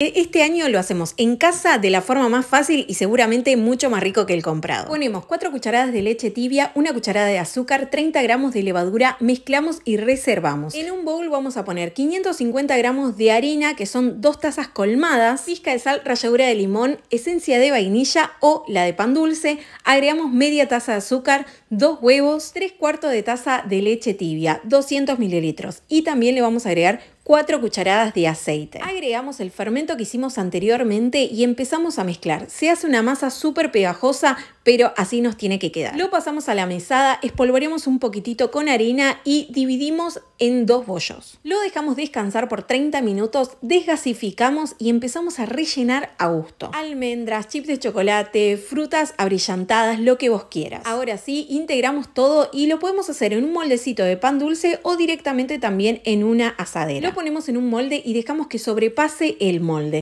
E, este año lo hacemos en casa de la forma más fácil y seguramente mucho más rico que el comprado. Ponemos 4 cucharadas de leche tibia, 1 cucharada de azúcar, 30 gramos de levadura, mezclamos y reservamos. En un bowl vamos a poner 550 gramos de harina, que son 2 tazas colmadas, pizca de sal, ralladura de limón, esencia de vainilla o la de pan dulce, agregamos media taza de azúcar, 2 huevos, 3 cuartos de taza de leche tibia, 200 mililitros y también le vamos a agregar 4 cucharadas de aceite. Agregamos el fermento que hicimos anteriormente y empezamos a mezclar. Se hace una masa súper pegajosa, pero así nos tiene que quedar. Lo pasamos a la mesada, espolvoreamos un poquitito con harina y dividimos en dos bollos. Lo dejamos descansar por 30 minutos, desgasificamos y empezamos a rellenar a gusto. Almendras, chips de chocolate, frutas abrillantadas, lo que vos quieras. Ahora sí, integramos todo y lo podemos hacer en un moldecito de pan dulce o directamente también en una asadera ponemos en un molde y dejamos que sobrepase el molde.